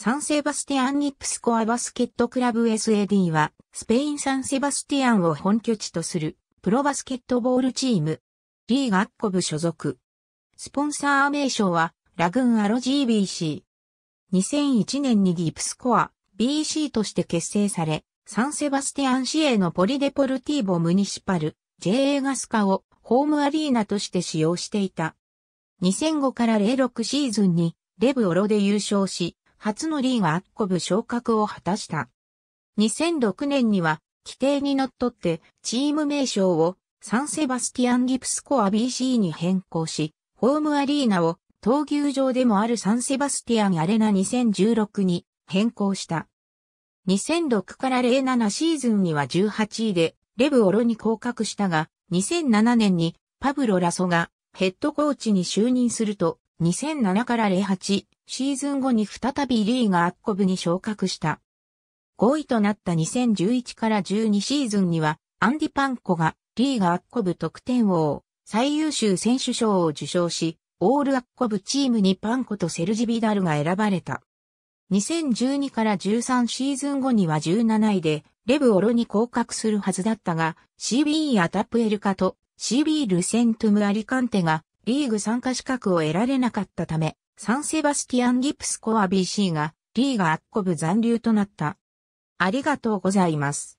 サンセバスティアン・ニップスコアバスケットクラブ SAD は、スペイン・サンセバスティアンを本拠地とする、プロバスケットボールチーム、リーガッコブ所属。スポンサー名称は、ラグーンアロ GBC。2001年にギプスコア、BC として結成され、サンセバスティアン市営のポリデポルティーボ・ムニシパル、JA ガスカをホームアリーナとして使用していた。2005から06シーズンにレブオロで優勝し、初のリーガアッコブ昇格を果たした。2006年には、規定にのっとって、チーム名称をサンセバスティアン・ギプスコア BC に変更し、ホームアリーナを闘牛場でもあるサンセバスティアン・アレナ2016に変更した。2006から07シーズンには18位で、レブオロに降格したが、2007年にパブロ・ラソがヘッドコーチに就任すると、2007から08シーズン後に再びリーがアッコブに昇格した。5位となった2011から12シーズンには、アンディ・パンコがリーがアッコブ得点王、最優秀選手賞を受賞し、オールアッコブチームにパンコとセルジ・ビダルが選ばれた。2012から13シーズン後には17位で、レブオロに降格するはずだったが、c b アタプエルカと CB ルセントムアリカンテがリーグ参加資格を得られなかったため、サンセバスティアン・ギプスコア BC がリーガアッコブ残留となった。ありがとうございます。